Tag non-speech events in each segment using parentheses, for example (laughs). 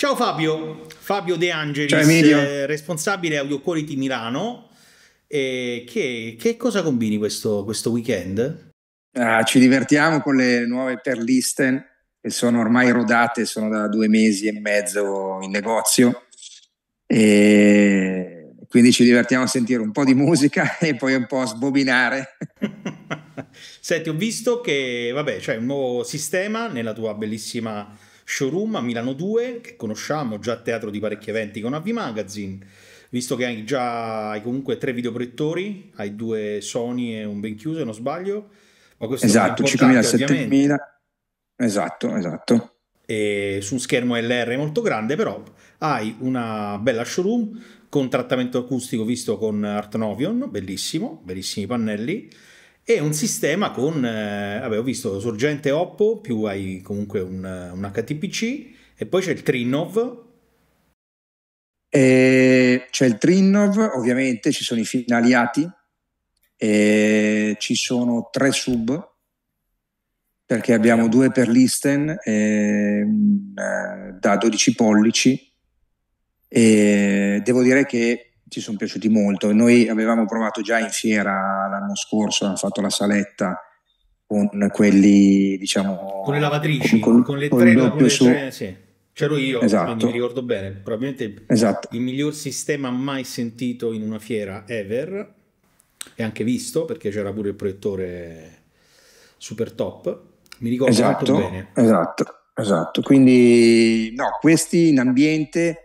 Ciao Fabio, Fabio De Angelis, eh, responsabile Audio Quality Milano. Eh, che, che, cosa combini questo, questo weekend? Ah, ci divertiamo con le nuove perlisten che sono ormai rodate, sono da due mesi e mezzo in negozio. E quindi ci divertiamo a sentire un po' di musica (laughs) e poi un po' a sbobinare. (laughs) Senti, ho visto che vabbè, c'è un nuovo sistema nella tua bellissima showroom a Milano 2, che conosciamo, già teatro di parecchi eventi con AV Magazine, visto che hai già hai comunque tre videoprettori, hai due Sony e un ben se non sbaglio. Ma questo esatto, 5.000, 7.000. Esatto, esatto. E su un schermo LR molto grande, però hai una bella showroom con trattamento acustico visto con Artnovion, bellissimo, bellissimi pannelli è un sistema con, eh, vabbè ho visto sorgente Oppo, più hai comunque un, un HTPC, e poi c'è il Trinov. Eh, c'è il Trinov, ovviamente ci sono i finaliati, eh, ci sono tre sub, perché abbiamo due per Listen eh, da 12 pollici e devo dire che ci sono piaciuti molto. Noi avevamo provato già in fiera l'anno scorso, abbiamo fatto la saletta con quelli, diciamo... Con le lavatrici, con, con, con le tre, su... sì. C'ero io, esatto. mi ricordo bene. Probabilmente esatto. il miglior sistema mai sentito in una fiera ever e anche visto, perché c'era pure il proiettore super top. Mi ricordo esatto, bene. Esatto, esatto. Quindi, no, questi in ambiente...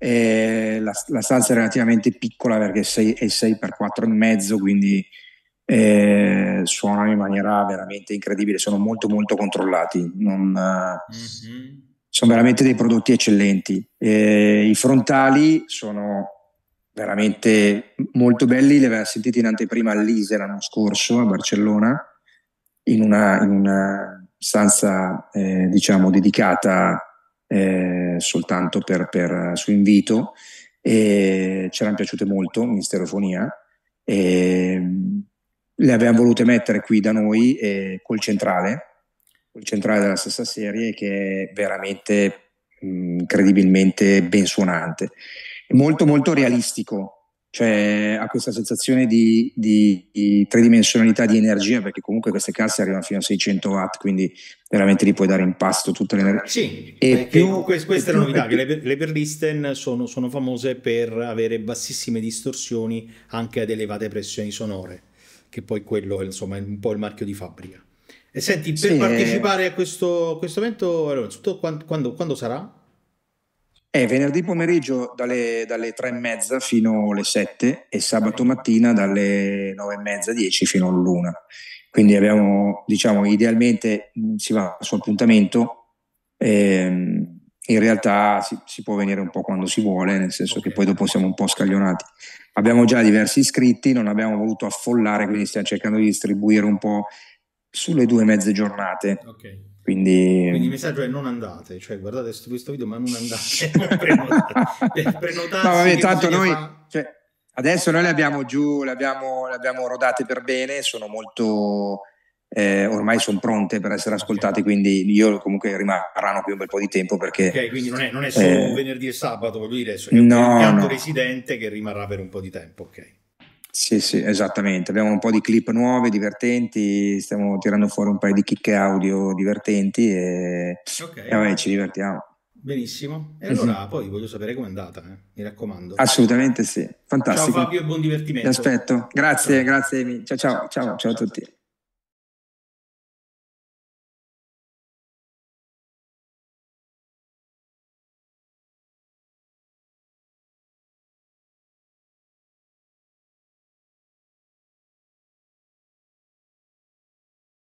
Eh, la, la, stanza è relativamente piccola perché è 6, x 4 e mezzo, quindi eh, suonano in maniera veramente incredibile, sono molto molto controllati, non, mm-hmm. sono veramente dei prodotti eccellenti. Eh, I frontali sono veramente molto belli, li aveva sentiti in anteprima all'ISE l'anno scorso a Barcellona, in una, in una stanza eh, diciamo dedicata eh, soltanto per, per, eh, su invito e ci erano piaciute molto, Misterofonia, e le avevamo volute mettere qui da noi eh, col centrale, col centrale della stessa serie che è veramente mh, incredibilmente ben suonante, molto molto realistico cioè ha questa sensazione di, di, di, tridimensionalità di energia perché comunque queste casse arrivano fino a 600 watt quindi veramente li puoi dare in pasto tutte l'energia. sì, e più, questa più, è la novità più, che le, le Berlisten sono, sono, famose per avere bassissime distorsioni anche ad elevate pressioni sonore che poi quello è insomma, un po' il marchio di fabbrica e senti per sì, eh. partecipare a questo, questo evento allora, tutto, quando, quando sarà? È venerdì pomeriggio dalle, dalle, tre e mezza fino alle sette e sabato mattina dalle nove e mezza dieci fino all'una. Quindi abbiamo, diciamo, idealmente mm, si va su appuntamento. Ehm, in realtà si, si, può venire un po' quando si vuole, nel senso che poi dopo siamo un po' scaglionati. Abbiamo già diversi iscritti, non abbiamo voluto affollare, quindi stiamo cercando di distribuire un po' sulle due mezze giornate. Okay. Quindi... Quindi... il messaggio è non andate, cioè guardate questo video ma non andate, (laughs) non prenotate. prenotate no, vabbè, tanto noi, fa... cioè, adesso noi le abbiamo giù, le abbiamo, le abbiamo rodate per bene, sono molto, eh, ormai sono pronte per essere ascoltate, quindi io comunque rimarranno qui un bel po' di tempo perché... Ok, quindi non è, non è eh, solo eh, venerdì e sabato, voglio dire, è un no, pianto no. residente che rimarrà per un po' di tempo, ok. Sì, sì, esattamente. Abbiamo un po' di clip nuove, divertenti, stiamo tirando fuori un paio di chicche audio divertenti e, okay. e vabbè, ci divertiamo. Benissimo. E mhm. allora uh-huh. poi voglio sapere com'è andata, eh? mi raccomando. Assolutamente sì, fantastico. Ciao Fabio e buon divertimento. Ti aspetto. Grazie, ciao. grazie. Ciao, ciao, ciao, ciao a tutti.